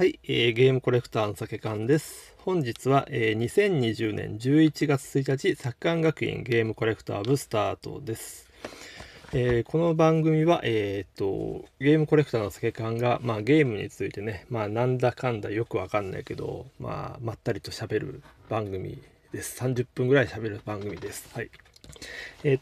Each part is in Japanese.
はい、えー、ゲームコレクターの酒缶です。本日は、えー、2020年11月1日、作館学院ゲームコレクター部スタートです。えー、この番組は、えーと、とゲームコレクターの酒缶が、まあ、ゲームについてね、まあ、なんだかんだよくわかんないけど、まあ、まったりと喋る番組です。30分ぐらい喋る番組です。はいえっ、ー、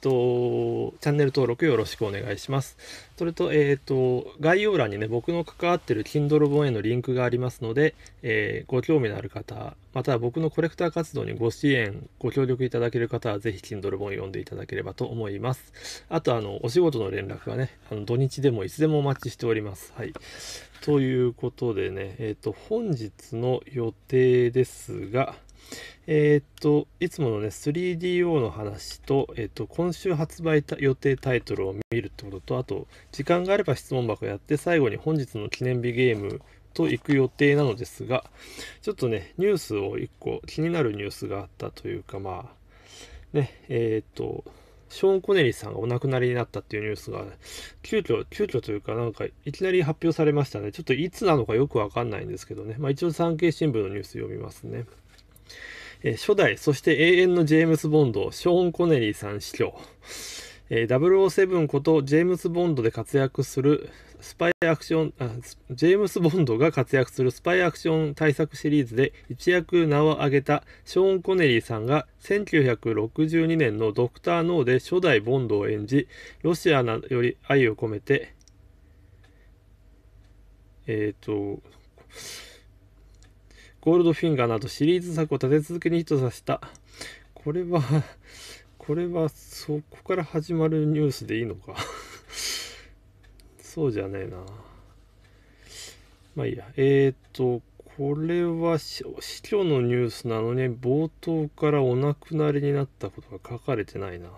と、チャンネル登録よろしくお願いします。それと、えっ、ー、と、概要欄にね、僕の関わってる Kindle 本へのリンクがありますので、えー、ご興味のある方、または僕のコレクター活動にご支援、ご協力いただける方は、ぜひ Kindle 本読んでいただければと思います。あと、あの、お仕事の連絡がね、あの土日でもいつでもお待ちしております。はい。ということでね、えっ、と、本日の予定ですが、えー、っと、いつものね、3DO の話と、えー、っと、今週発売予定タイトルを見るってことと、あと、時間があれば質問箱やって、最後に本日の記念日ゲームと行く予定なのですが、ちょっとね、ニュースを1個、気になるニュースがあったというか、まあ、ね、えー、っと、ショーン・コネリーさんがお亡くなりになったっていうニュースが、急遽、急遽というか、なんか、いきなり発表されましたね。ちょっといつなのかよくわかんないんですけどね。まあ、一応産経新聞のニュース読みますね。えー、初代、そして永遠のジェームズ・ボンド、ショーン・コネリーさん死去。えー、007ことジェームズ・ボンドで活躍するスパイアクションあ、ジェームス・ボンドが活躍するスパイアクション対策シリーズで一躍名を挙げたショーン・コネリーさんが1962年のドクター・ノーで初代ボンドを演じ、ロシアより愛を込めて、えっ、ー、と、ゴールドフィンガーなどシリーズ作を立て続けにヒットさせた。これはこれはそこから始まるニュースでいいのかそうじゃねえな。まあいいや。えっ、ー、と、これは死去のニュースなのに、冒頭からお亡くなりになったことが書かれてないな。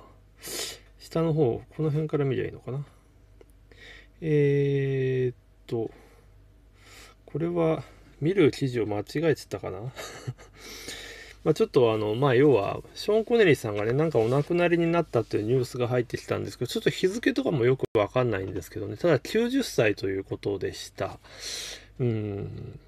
下の方、この辺から見りゃいいのかな。えっ、と、これは、見る記事を間違えてたかな まちょっとあの、まあ、要は、ショーン・コネリーさんがね、なんかお亡くなりになったというニュースが入ってきたんですけど、ちょっと日付とかもよくわかんないんですけどね、ただ90歳ということでした。うん。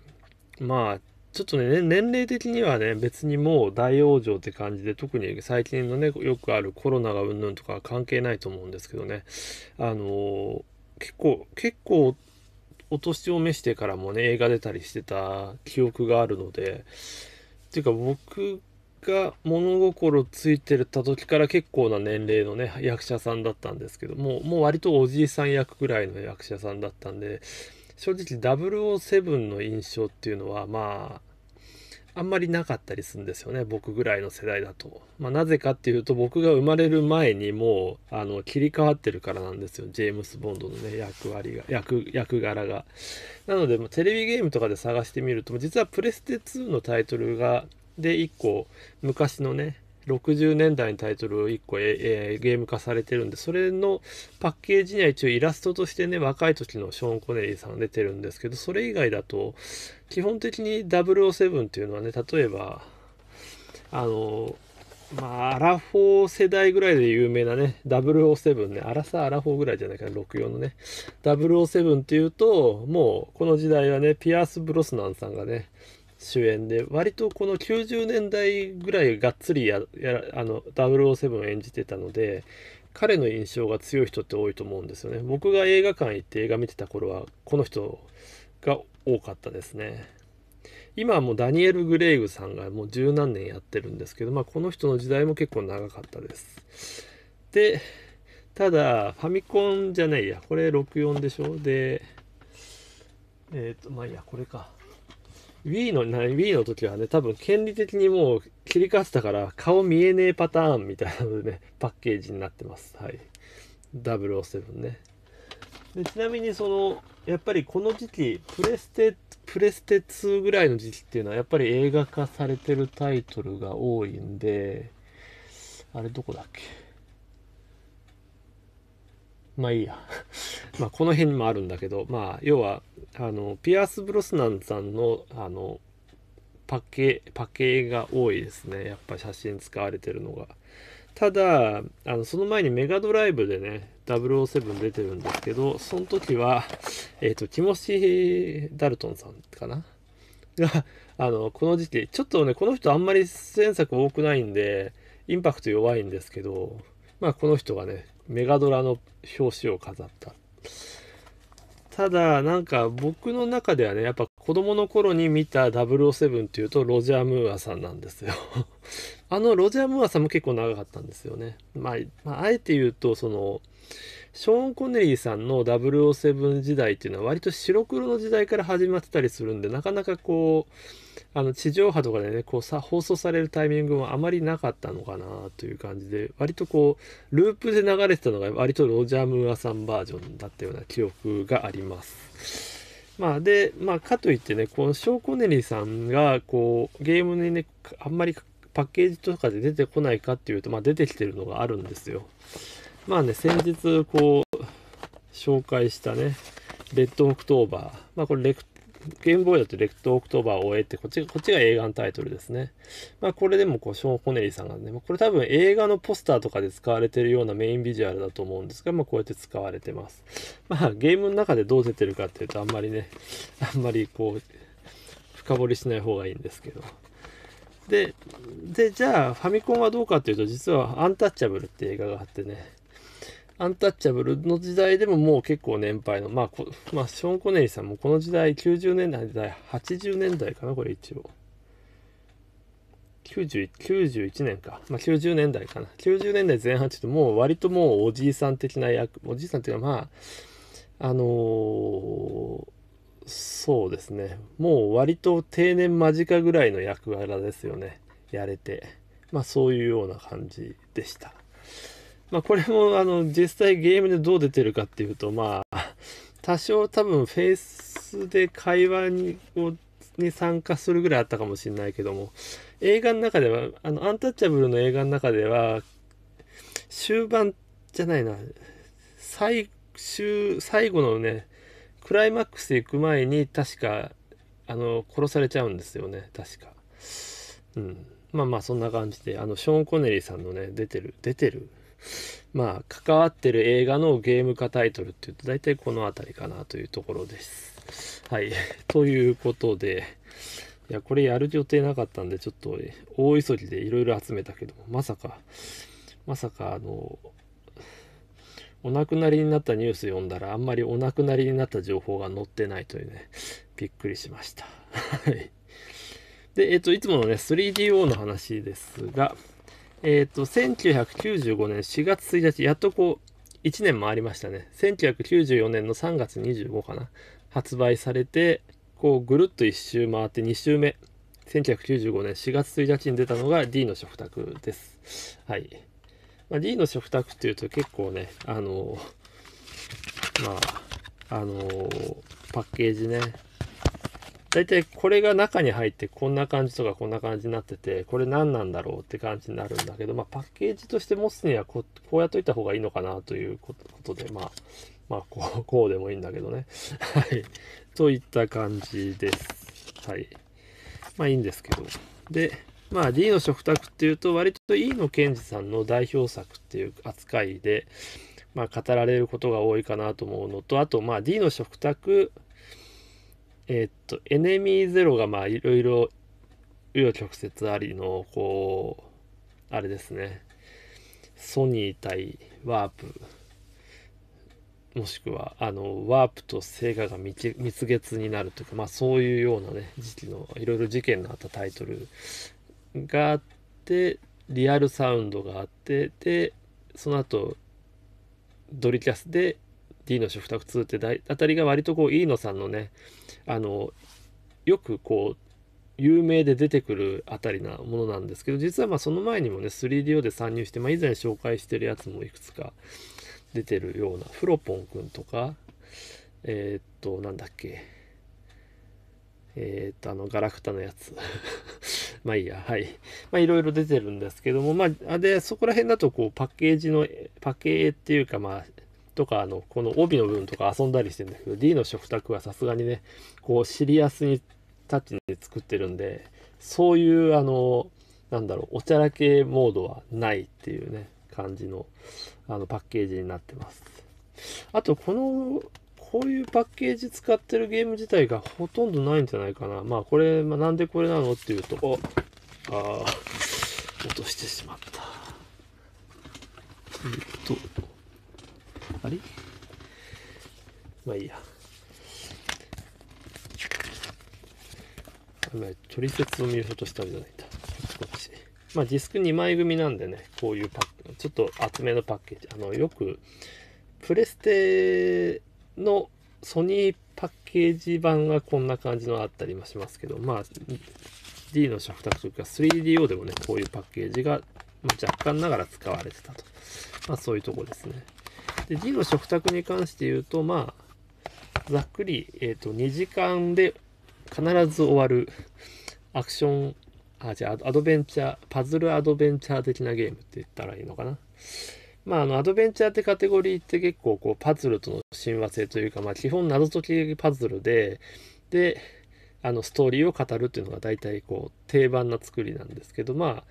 まあ、ちょっとね、年齢的にはね、別にもう大往生って感じで、特に最近のね、よくあるコロナがうんぬんとか関係ないと思うんですけどね、あのー、結構、結構、お年を召してからもね、映画出たりしてた記憶があるので、っていうか僕が物心ついてた時から結構な年齢のね、役者さんだったんですけども、もう割とおじいさん役ぐらいの役者さんだったんで、正直007の印象っていうのは、まあ、あんまりなかったりするんですよね僕ぐらいの世代だと、まあ、なぜかっていうと僕が生まれる前にもうあの切り替わってるからなんですよジェームス・ボンドのね役割が役役柄がなのでもテレビゲームとかで探してみると実はプレステ2のタイトルがで1個昔のね60年代のタイトルを1個、えー、ゲーム化されてるんで、それのパッケージには一応イラストとしてね、若い時のショーン・コネリーさん出てるんですけど、それ以外だと、基本的に007っていうのはね、例えば、あの、まあ、アラフォー世代ぐらいで有名なね、007ね、アラサーアラフォーぐらいじゃないかな、64のね、007っていうと、もうこの時代はね、ピアース・ブロスナンさんがね、主演で割とこの90年代ぐらいがっつりややあの007演じてたので彼の印象が強い人って多いと思うんですよね僕が映画館行って映画見てた頃はこの人が多かったですね今はもうダニエル・グレイグさんがもう十何年やってるんですけど、まあ、この人の時代も結構長かったですでただファミコンじゃないやこれ64でしょでえっ、ー、とまあいいやこれか Wii の、Wii の時はね、多分権利的にもう切り替わってたから顔見えねえパターンみたいなのでね、パッケージになってます。はい。007ね。でちなみにその、やっぱりこの時期、プレステ、プレステ2ぐらいの時期っていうのはやっぱり映画化されてるタイトルが多いんで、あれどこだっけまあいいや まあこの辺にもあるんだけどまあ要はあのピアース・ブロスナンさんのあのパケパケが多いですねやっぱ写真使われてるのがただあのその前にメガドライブでね007出てるんですけどその時はえっ、ー、とティモシー・ダルトンさんかながあのこの時期ちょっとねこの人あんまり出演作多くないんでインパクト弱いんですけどまあこの人がねメガドラの表紙を飾った。ただ、なんか僕の中ではね、やっぱ子供の頃に見た007っていうとロジャー・ムーアさんなんですよ あのロジャー・ムーアさんも結構長かったんですよね。まあ、まあ、あえて言うと、その、ショーン・コネリーさんの007時代っていうのは割と白黒の時代から始まってたりするんで、なかなかこう、あの地上波とかでねこうさ放送されるタイミングもあまりなかったのかなという感じで割とこうループで流れてたのが割とロジャー・ムーアさんバージョンだったような記憶があります。まあで、まあかといってね、このショー・コネリーさんが、こう、ゲームにね、あんまりパッケージとかで出てこないかっていうと、まあ出てきてるのがあるんですよ。まあね、先日、こう、紹介したね、レッドオクトーバー。まあこれレ、ゲームボーイだとレクトオクトーバーを終えて、こっち、こっちが映画のタイトルですね。まあこれでもこう、ショーン・コネリーさんがね、これ多分映画のポスターとかで使われてるようなメインビジュアルだと思うんですが、まあこうやって使われてます。まあゲームの中でどう出てるかっていうと、あんまりね、あんまりこう、深掘りしない方がいいんですけど。で、で、じゃあファミコンはどうかっていうと、実はアンタッチャブルって映画があってね、アンタッチャブルの時代でももう結構年配の、まあ、まあ、ショーン・コネリーさんもこの時代、90年代、80年代かな、これ一応。90 91年か、まあ、90年代かな90年代前半って言うともう割ともうおじいさん的な役おじいさんっていうかまああのー、そうですねもう割と定年間近ぐらいの役柄ですよねやれてまあそういうような感じでしたまあ、これもあの実際ゲームでどう出てるかっていうとまあ多少多分フェイスで会話にをに参加するぐらいあったかもしれないけども映画の中ではあのアンタッチャブルの映画の中では終盤じゃないな最終最後のねクライマックス行く前に確かあの殺されちゃうんですよね確かうんまあまあそんな感じであのショーン・コネリーさんのね出てる出てるまあ、関わってる映画のゲーム化タイトルっていうと、大体この辺りかなというところです。はい。ということで、いや、これやる予定なかったんで、ちょっと大急ぎでいろいろ集めたけどまさか、まさか、あの、お亡くなりになったニュース読んだら、あんまりお亡くなりになった情報が載ってないというね、びっくりしました。はい。で、えっと、いつものね、3DO の話ですが、えっ、ー、と、1995年4月1日、やっとこう、1年回りましたね。1994年の3月25かな。発売されて、こう、ぐるっと1周回って2周目。1995年4月1日に出たのが D の食卓です。はい。まあ、D の食卓っていうと結構ね、あのー、まあ、あのー、パッケージね、大体これが中に入ってこんな感じとかこんな感じになってて、これ何なんだろうって感じになるんだけど、まあ、パッケージとして持つにはこうやっといた方がいいのかなということで、まあ、まあ、こう、こうでもいいんだけどね。はい。といった感じです。はい。まあいいんですけど。で、まあ D の食卓っていうと、割と E の賢治さんの代表作っていう扱いで、まあ語られることが多いかなと思うのと、あとまあ D の食卓えー、っと、エネミーゼロがまあいろいろ、紆余曲折ありの、こう、あれですね。ソニー対ワープ、もしくは、あの、ワープとセガが蜜月になるというか、まあそういうようなね、時期の、いろいろ事件のあったタイトルがあって、リアルサウンドがあって、で、その後、ドリキャスで D の食卓2って大あたりが割とこう飯野さんのねあのよくこう有名で出てくるあたりなものなんですけど実はまあその前にもね 3DO で参入して、まあ、以前紹介してるやつもいくつか出てるようなフロポンくんとかえー、っとなんだっけえー、っとあのガラクタのやつ まあいいやはいまあいろいろ出てるんですけどもまあでそこら辺だとこうパッケージのパッケージっていうかまあとか、あの、この帯の部分とか遊んだりしてんだけど、D の食卓はさすがにね、こう、シリアスにタッチで作ってるんで、そういう、あの、なんだろう、おちゃらけモードはないっていうね、感じの、あの、パッケージになってます。あと、この、こういうパッケージ使ってるゲーム自体がほとんどないんじゃないかな。まあ、これ、まあ、なんでこれなのっていうと、ああ、落としてしまった。えっと、あれまあいいや。トリセツを見るとしたんじゃないか。まあディスク2枚組なんでね、こういうパック、ちょっと厚めのパッケージ。あの、よく、プレステのソニーパッケージ版がこんな感じのあったりもしますけど、まあ、D の食卓というか 3DO でもね、こういうパッケージが、若干ながら使われてたと。まあそういうとこですね。で、授の食卓に関して言うと、まあ、ざっくり、えっ、ー、と、2時間で必ず終わるアクション、あ、じゃあ、アドベンチャー、パズルアドベンチャー的なゲームって言ったらいいのかな。まあ、あの、アドベンチャーってカテゴリーって結構、こう、パズルとの親和性というか、まあ、基本謎解きパズルで、で、あの、ストーリーを語るっていうのが大体、こう、定番な作りなんですけど、ま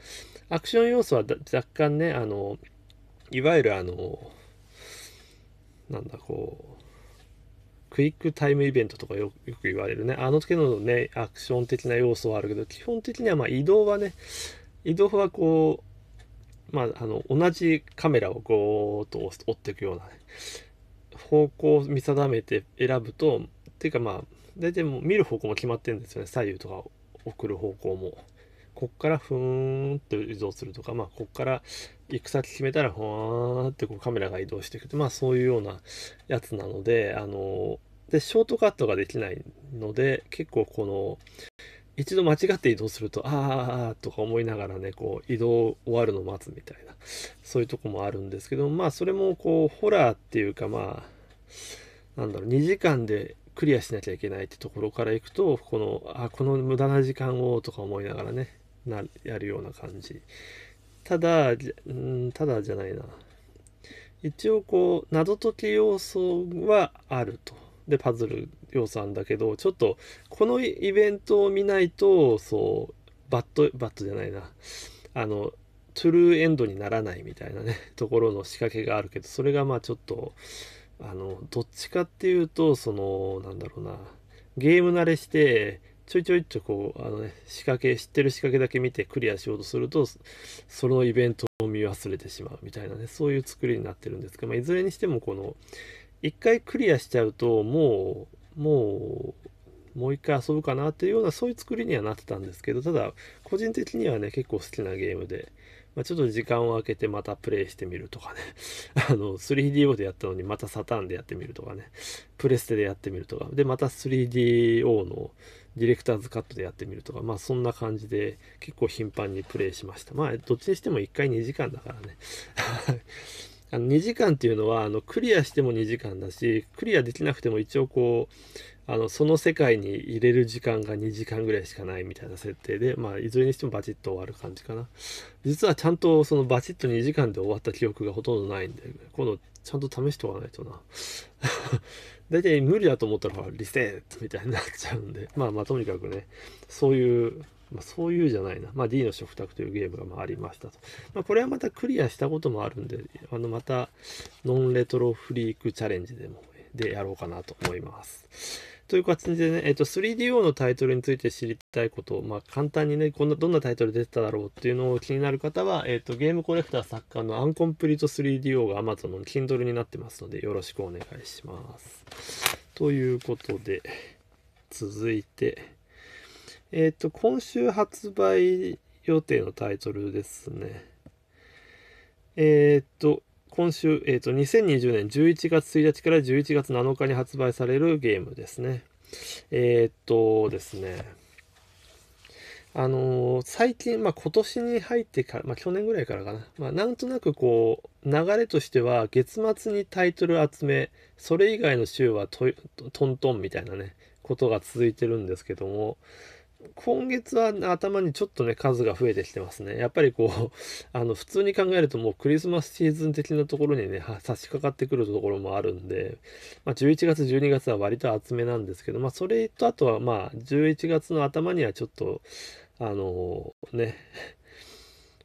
あ、アクション要素は若干ね、あの、いわゆるあの、なんだこうクイックタイムイベントとかよく言われるねあの時のねアクション的な要素はあるけど基本的にはま移動はね移動はこうまああの同じカメラをーうと追っていくような、ね、方向を見定めて選ぶとっていうかまあ大体もう見る方向も決まってるんですよね左右とか送る方向もこっからふーんと移動するとか、まあ、こっから行く先決めたら、ふわーってこうカメラが移動していくと、まあ、そういうようなやつなので、あの、で、ショートカットができないので、結構この、一度間違って移動すると、あーとか思いながらね、こう移動終わるのを待つみたいな、そういうとこもあるんですけど、まあそれもこうホラーっていうかまあ、なんだろう、2時間でクリアしなきゃいけないってところからいくと、この、あ、この無駄な時間をとか思いながらね、なやるような感じただうんただじゃないな一応こう謎解き要素はあるとでパズル要素あんだけどちょっとこのイベントを見ないとそうバットバットじゃないなあのトゥルーエンドにならないみたいなね ところの仕掛けがあるけどそれがまあちょっとあのどっちかっていうとそのなんだろうなゲーム慣れしてちょいちょいっとこう、あのね、仕掛け、知ってる仕掛けだけ見てクリアしようとすると、そのイベントを見忘れてしまうみたいなね、そういう作りになってるんですけど、まあ、いずれにしてもこの、一回クリアしちゃうと、もう、もう、もう一回遊ぶかなっていうようなそういう作りにはなってたんですけどただ個人的にはね結構好きなゲームでまあ、ちょっと時間を空けてまたプレイしてみるとかね あの 3DO でやったのにまたサターンでやってみるとかねプレステでやってみるとかでまた 3DO のディレクターズカットでやってみるとかまあそんな感じで結構頻繁にプレイしましたまあどっちにしても1回2時間だからね あの2時間っていうのはあのクリアしても2時間だしクリアできなくても一応こうあのその世界に入れる時間が2時間ぐらいしかないみたいな設定で、まあ、いずれにしてもバチッと終わる感じかな実はちゃんとそのバチッと2時間で終わった記憶がほとんどないんで今度ちゃんと試しておかないとな 大体無理だと思ったらリセットみたいになっちゃうんでまあまあとにかくねそういうまあ、そういうじゃないな、まあ、D の食卓というゲームがまありましたと。まあ、これはまたクリアしたこともあるんで、あのまたノンレトロフリークチャレンジでも、でやろうかなと思います。という形でね、えっ、と、3DO のタイトルについて知りたいこと、まあ、簡単にね、こんな、どんなタイトル出てただろうっていうのを気になる方は、えっ、と、ゲームコレクター作家のアンコンプリート 3DO が Amazon の Kindle になってますので、よろしくお願いします。ということで、続いて、えっ、と、今週発売予定のタイトルですね。えっと、今週、えっ、ー、と、2020年11月1日から11月7日に発売されるゲームですね。えっ、とですね、あのー、最近、まあ、今年に入ってから、まあ、去年ぐらいからかな、まあ、なんとなくこう流れとしては月末にタイトル集めそれ以外の週はトントンみたいなねことが続いてるんですけども今月は頭にちょっとね、数が増えてきてますね。やっぱりこう、あの、普通に考えるともうクリスマスシーズン的なところにね、差し掛かってくるところもあるんで、まあ、11月、12月は割と厚めなんですけど、まあ、それとあとはまあ、11月の頭にはちょっと、あのー、ね、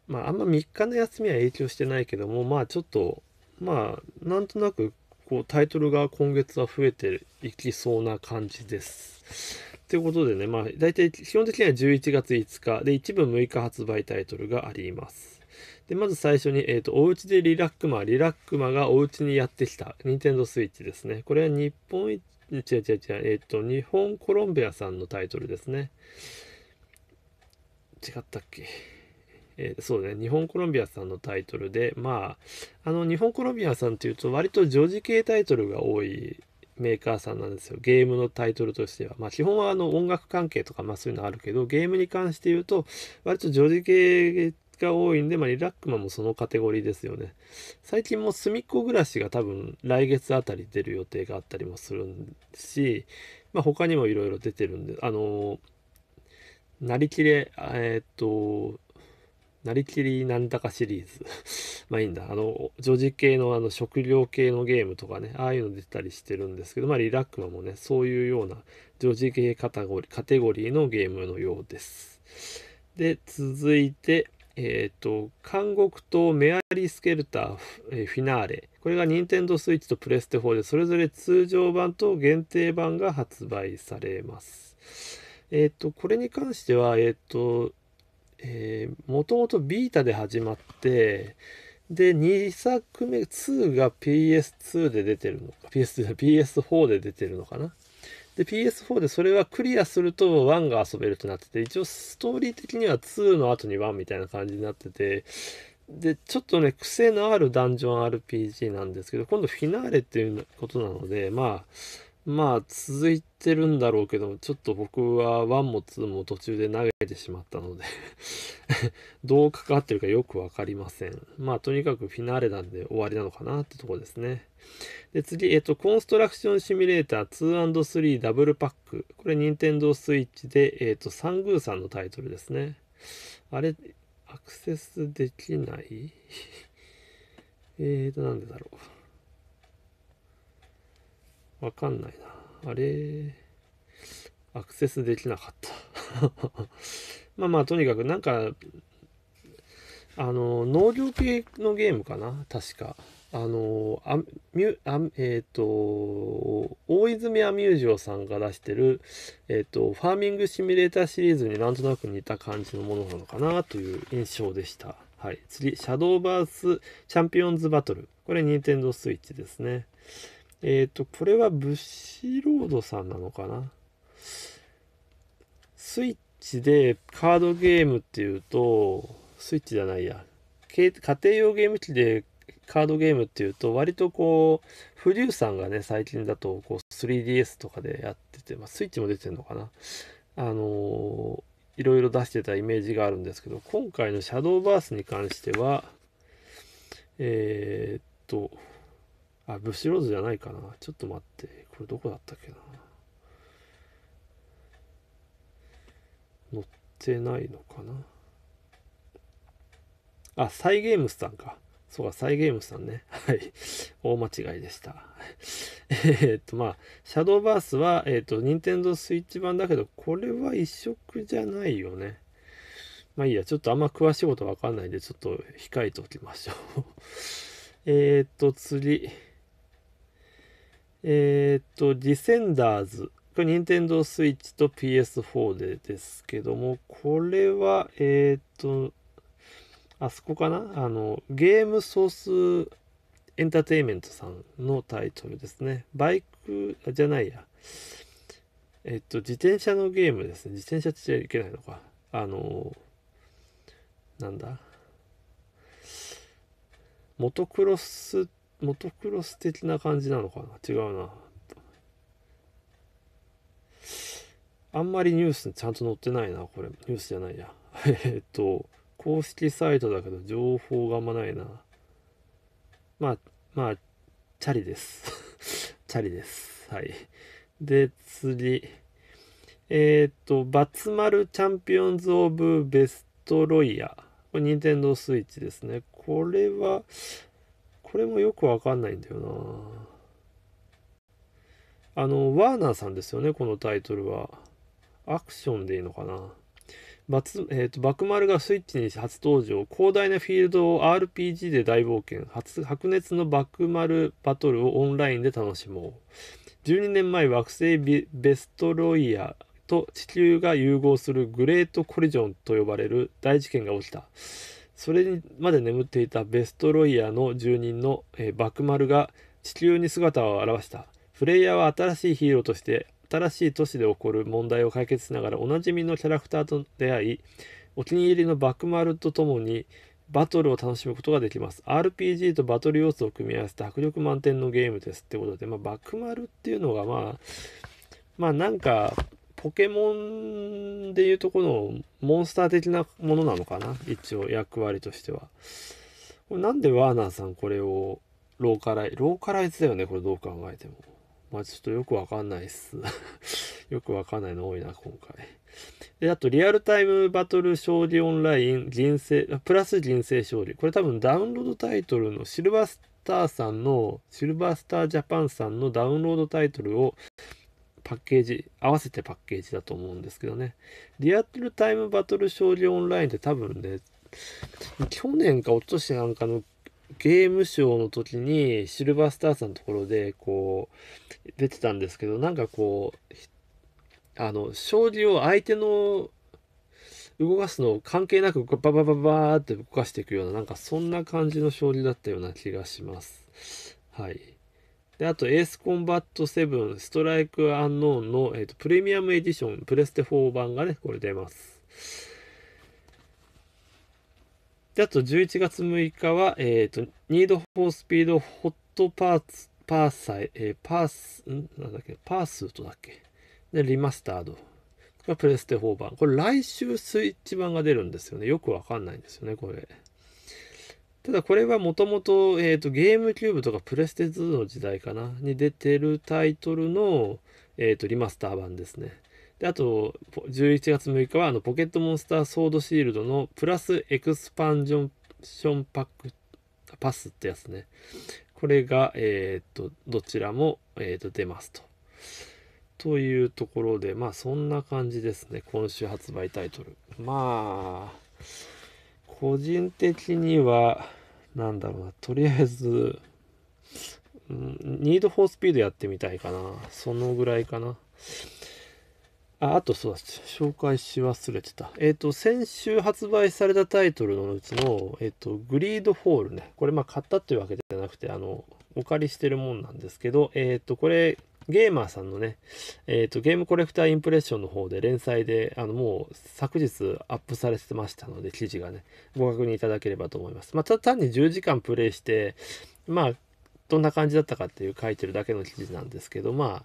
まあ、あんま3日の休みは影響してないけども、まあ、ちょっと、まあ、なんとなく、こう、タイトルが今月は増えていきそうな感じです。ということでね、まあ、大体基本的には11月5日で一部6日発売タイトルがあります。で、まず最初に、えっ、ー、と、おうちでリラックマ、リラックマがおうちにやってきた、ニンテンドスイッチですね。これは日本、違う違う違う、えっ、ー、と、日本コロンビアさんのタイトルですね。違ったっけえー、そうね、日本コロンビアさんのタイトルで、まあ、あの、日本コロンビアさんっていうと、割と女児系タイトルが多いメーカーさんなんですよ。ゲームのタイトルとしては。まあ、基本はあの音楽関係とか、まあ、そういうのあるけど、ゲームに関して言うと、割と女児系が多いんで、まあ、リラックマもそのカテゴリーですよね。最近も隅っこ暮らしが多分来月あたり出る予定があったりもするし、まあ、他にもいろいろ出てるんで、あのー、なりきれ、えー、っと、なりきりなんだかシリーズ。まあいいんだ。あの、ジョジ系のあの食料系のゲームとかね、ああいうの出たりしてるんですけど、まあリラックマもね、そういうようなジョジ系カテゴリー、カテゴリーのゲームのようです。で、続いて、えっ、ー、と、監獄とメアリー・スケルター、えー、フィナーレ。これが Nintendo Switch とプレステ4で、それぞれ通常版と限定版が発売されます。えっ、ー、と、これに関しては、えっ、ー、と、えもともとビータで始まって、で、2作目、2が PS2 で出てるのか、PS2、PS4 で出てるのかな。で、PS4 でそれはクリアすると1が遊べるってなってて、一応ストーリー的には2の後に1みたいな感じになってて、で、ちょっとね、癖のあるダンジョン RPG なんですけど、今度フィナーレっていうことなので、まあ、まあ続いてるんだろうけど、ちょっと僕は1も2も途中で投げてしまったので どう関わってるかよくわかりません。まあとにかくフィナーレなんで終わりなのかなってとこですね。で次、えっと、コンストラクションシミュレーター 2&3 ダブルパック。これ、任天堂 switch で、えっと、サングーさんのタイトルですね。あれ、アクセスできない えーと、なんでだろう。わかんないな。あれ、アクセスできなかった まあまあ、とにかくなんか、あの、農業系のゲームかな確か。あの、あミあえっ、ー、と、大泉アミュージオさんが出してる、えっ、ー、と、ファーミングシミュレーターシリーズになんとなく似た感じのものなのかなという印象でした。はい。次、シャドーバースチャンピオンズバトル。これ、ニンテンドースイッチですね。えっ、ー、と、これはブシロードさんなのかな。スイッチでカードゲームっていうと、スイッチじゃないや。家庭用ゲーム機でカードゲームっていうと、割とこう、フリューさんがね、最近だとこう 3DS とかでやってて、まあ、スイッチも出てるのかな。あのー、いろいろ出してたイメージがあるんですけど、今回のシャドーバースに関しては、えー、っと、あ、ブシローズじゃないかな。ちょっと待って。これどこだったっけな。載ってないのかな。あ、サイゲームスさんか。そうか、サイゲームスさんね。はい。大間違いでした。えっと、まあ、シャドーバースは、えっ、と、ニンテンドースイッチ版だけど、これは一色じゃないよね。まあいいや、ちょっとあんま詳しいことわかんないんで、ちょっと控えておきましょう。えっと、釣り。えっ、と、ディセンダーズ。これ、ニンテンドースイ Switch と PS4 でですけども、これは、えっ、と、あそこかなあの、ゲームソースエンターテインメントさんのタイトルですね。バイク、じゃないや。えっと、自転車のゲームですね。自転車って言っちゃいけないのか。あの、なんだ。モトクロスモトクロス的な感じなのかな違うな。あんまりニュースにちゃんと載ってないな、これ。ニュースじゃないや。えっと、公式サイトだけど情報があんまないな。まあ、まあ、チャリです。チャリです。はい。で、次。えっ、ー、と、バツマルチャンピオンズ・オブ・ベスト・ロイヤー。これ、ニンテンドースイッチですね。これは、これもよくわかんないんだよなあのワーナーさんですよねこのタイトルはアクションでいいのかなバツ、えーと、バクマルがスイッチに初登場広大なフィールドを RPG で大冒険初白熱のバクマルバトルをオンラインで楽しもう12年前惑星ベストロイヤと地球が融合するグレートコリジョンと呼ばれる大事件が起きたそれまで眠っていたベストロイヤーの住人の、えー、バクマルが地球に姿を現した。プレイヤーは新しいヒーローとして新しい都市で起こる問題を解決しながらおなじみのキャラクターと出会いお気に入りのバクマルとともにバトルを楽しむことができます RPG とバトル要素を組み合わせた迫力満点のゲームですってことで、まあ、バクマルっていうのがまあまあなんかポケモンでいうとこのモンスター的なものなのかな一応役割としては。なんでワーナーさんこれをローカライ、ローカライズだよねこれどう考えても。まあちょっとよくわかんないっす。よくわかんないの多いな、今回。で、あと、リアルタイムバトル勝利オンライン、人生、プラス人生勝利。これ多分ダウンロードタイトルのシルバースターさんの、シルバースタージャパンさんのダウンロードタイトルをパッケージ、合わせてパッケージだと思うんですけどね。リアルタイムバトル将棋オンラインって多分ね、去年か一昨年なんかのゲームショーの時にシルバースターさんのところでこう出てたんですけどなんかこうあの将棋を相手の動かすの関係なくババババーって動かしていくようななんかそんな感じの将棋だったような気がします。はい。で、あと、エースコンバット7、ストライクアンノーンの、えーと、プレミアムエディション、プレステ4版がね、これ出ます。で、あと11月6日は、えっ、ー、と、ニードフォースピードホットパーツ、パーサイ、えー、パース、んなんだっけ、パースーだっけ。で、リマスタード。がプレステ4版。これ来週スイッチ版が出るんですよね。よくわかんないんですよね、これ。ただこれはもともと、えっ、と、ゲームキューブとかプレステ2の時代かな、に出てるタイトルの、えっ、ー、と、リマスター版ですね。で、あと、11月6日は、あの、ポケットモンスターソードシールドのプラスエクスパンジョンションパック、パスってやつね。これが、えっ、ー、と、どちらも、えっ、と、出ますと。というところで、まあ、そんな感じですね。今週発売タイトル。まあ、個人的には、なんだろうな、とりあえず、うん、ニードフォースピードやってみたいかな。そのぐらいかな。あ、あとそうだ、紹介し忘れてた。えっ、ー、と、先週発売されたタイトルのうちの、えっ、ー、と、グリードホールね。これ、まあ、買ったっていうわけじゃなくて、あの、お借りしてるもんなんですけど、えっ、ー、と、これ、ゲーマーさんのね、えっ、ー、と、ゲームコレクターインプレッションの方で連載で、あの、もう昨日アップされてましたので、記事がね、ご確認いただければと思います。まあ、た単に10時間プレイして、まあ、どんな感じだったかっていう書いてるだけの記事なんですけど、ま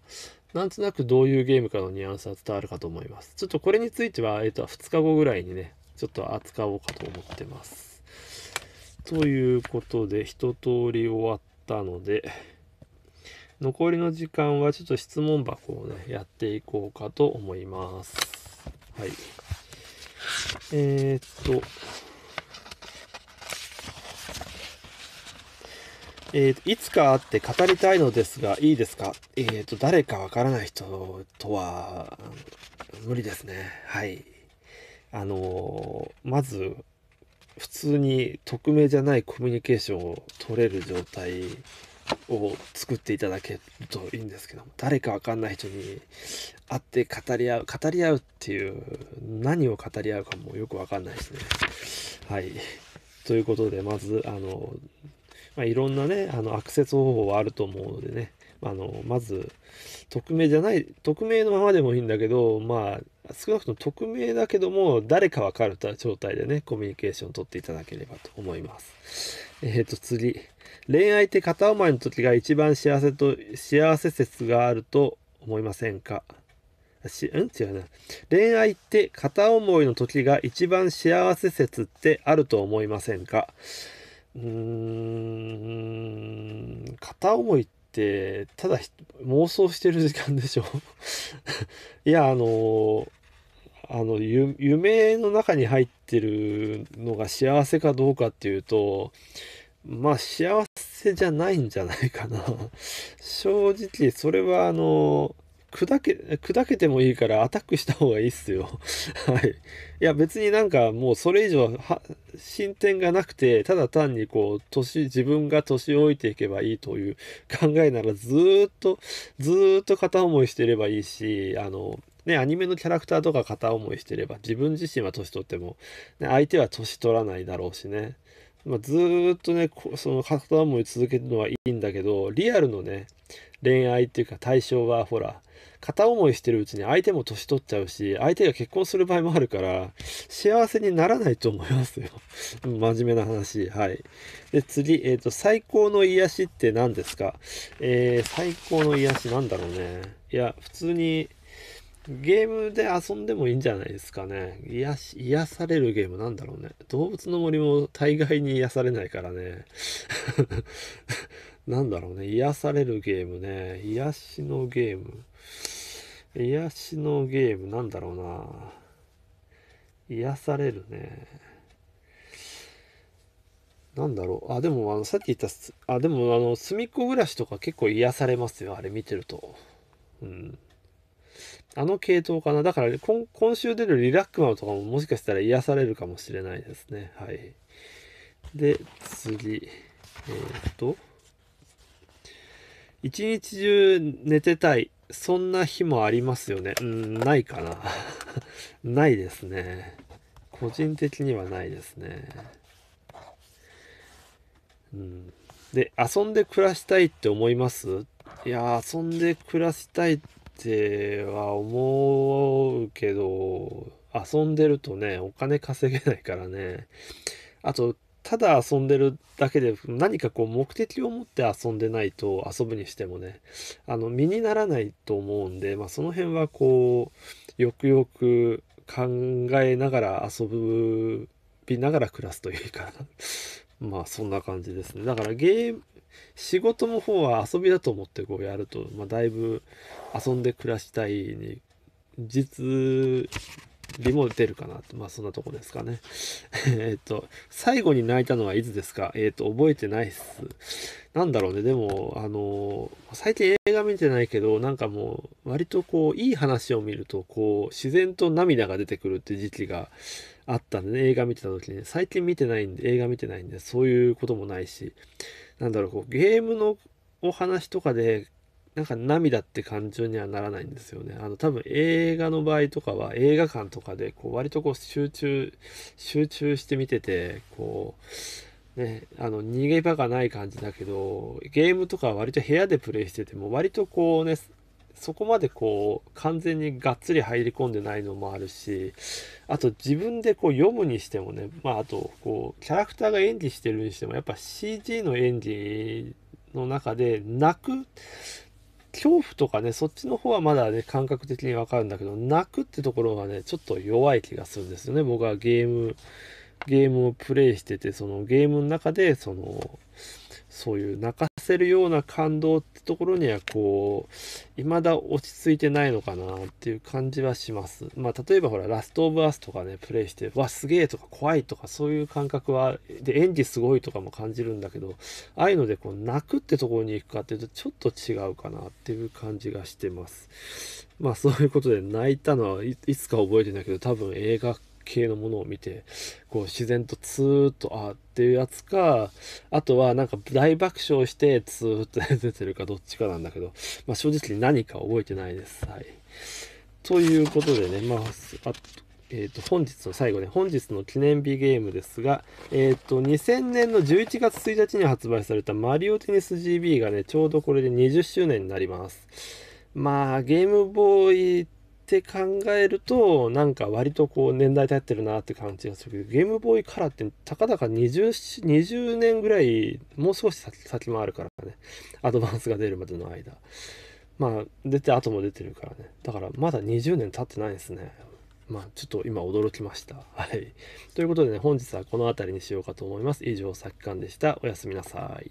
あ、なんとなくどういうゲームかのニュアンスは伝わるかと思います。ちょっとこれについては、えっ、ー、と、2日後ぐらいにね、ちょっと扱おうかと思ってます。ということで、一通り終わったので、残りの時間はちょっと質問箱をね、やっていこうかと思います。はい。えー、っと、えーと、いつか会って語りたいのですが、いいですかえっ、ー、と、誰かわからない人とは、無理ですね。はい。あのー、まず、普通に匿名じゃないコミュニケーションを取れる状態を作っていただけるといいんですけども誰か分かんない人に会って語り合う語り合うっていう何を語り合うかもよく分かんないですね。はいということでまずあの、まあ、いろんなねあのアクセス方法はあると思うのでねあの、まず、匿名じゃない、匿名のままでもいいんだけど、まあ、少なくとも匿名だけども、誰かわかる状態でね、コミュニケーションをとっていただければと思います。えっ、ー、と、次。恋愛って片思いの時が一番幸せと、幸せ説があると思いませんかし、うん違うな。恋愛って片思いの時が一番幸せ説ってあると思いませんかうーん、片思いってってただ妄想してる時間でしょ いやあのあの夢の中に入ってるのが幸せかどうかっていうとまあ幸せじゃないんじゃないかな 正直それはあの砕け、砕けてもいいからアタックした方がいいっすよ。はい。いや、別になんかもうそれ以上は、進展がなくて、ただ単にこう、年、自分が年老いていけばいいという考えならずっと、ずっと片思いしてればいいし、あの、ね、アニメのキャラクターとか片思いしてれば、自分自身は年取っても、ね、相手は年取らないだろうしね。まあ、ずっとねその片思い続けるのはいいんだけどリアルのね恋愛っていうか対象はほら片思いしてるうちに相手も年取っちゃうし相手が結婚する場合もあるから幸せにならないと思いますよ 真面目な話はいで次、えっ、ー、と最高の癒しって何ですかえー、最高の癒しなんだろうねいや普通にゲームで遊んでもいいんじゃないですかね。癒し、癒されるゲームなんだろうね。動物の森も大概に癒されないからね。なんだろうね。癒されるゲームね。癒しのゲーム。癒しのゲームなんだろうな。癒されるね。なんだろう。あ、でも、あの、さっき言った、あ、でも、あの、隅っこ暮らしとか結構癒されますよ。あれ見てると。うん。あの系統かな。だから今、今週出るリラックマとかももしかしたら癒されるかもしれないですね。はい。で、次。えー、っと。一日中寝てたい。そんな日もありますよね。うん、ないかな。ないですね。個人的にはないですね。うん。で、遊んで暮らしたいって思いますいや遊んで暮らしたいってては思うけど、遊んでるとね、お金稼げないからね。あと、ただ遊んでるだけで何かこう目的を持って遊んでないと遊ぶにしてもねあの身にならないと思うんで、まあ、その辺はこうよくよく考えながら遊びながら暮らすというか まあそんな感じですねだからゲーム仕事の方は遊びだと思ってこうやると、まあ、だいぶ遊んで暮らしたいに、実利も出るかなと。まあ、そんなとこですかね。えっと、最後に泣いたのはいつですかえっ、ー、と、覚えてないっす。なんだろうね。でも、あのー、最近映画見てないけど、なんかもう、割とこう、いい話を見ると、こう、自然と涙が出てくるって時期があったんでね。映画見てた時に、最近見てないんで、映画見てないんで、そういうこともないし。なんだろう、こう、ゲームのお話とかで、なんか涙って感情にはならないんですよね。あの、多分映画の場合とかは、映画館とかで、こう、割とこう、集中、集中して見てて、こう、ね、あの、逃げ場がない感じだけど、ゲームとかは割と部屋でプレイしてても、割とこうね、そこまでこう完全にがっつり入り込んでないのもあるしあと自分でこう読むにしてもねまああとこうキャラクターが演技してるにしてもやっぱ CG の演技の中で泣く恐怖とかねそっちの方はまだね感覚的にわかるんだけど泣くってところがねちょっと弱い気がするんですよね僕はゲームゲームをプレイしててそのゲームの中でそのそういう泣かせるような感動ってところにはこう未だ落ち着いてないのかなっていう感じはしますまあ例えばほら「ラスト・オブ・アス」とかねプレイして「わすげえ」とか「怖い」とかそういう感覚はで演技すごいとかも感じるんだけどああいうのでこう泣くってところに行くかっていうとちょっと違うかなっていう感じがしてますまあそういうことで泣いたのはいつか覚えてないけど多分映画系のものを見て、こう自然とツーッと、あっていうやつか、あとはなんか大爆笑してツーッと出てるかどっちかなんだけど、まあ正直何か覚えてないです。はい。ということでね、まあ、あえっ、ー、と、本日の最後ね、本日の記念日ゲームですが、えっ、ー、と、2000年の11月1日に発売されたマリオテニス GB がね、ちょうどこれで20周年になります。まあ、ゲームボーイって考えると、なんか割とこう年代経ってるなって感じがするけど、ゲームボーイカラーってたかだか 20, 20年ぐらい、もう少し先先もあるからね。アドバンスが出るまでの間。まあ、出て後も出てるからね。だからまだ20年経ってないですね。まあ、ちょっと今驚きました。はい。ということでね、本日はこの辺りにしようかと思います。以上、さっきかんでした。おやすみなさい。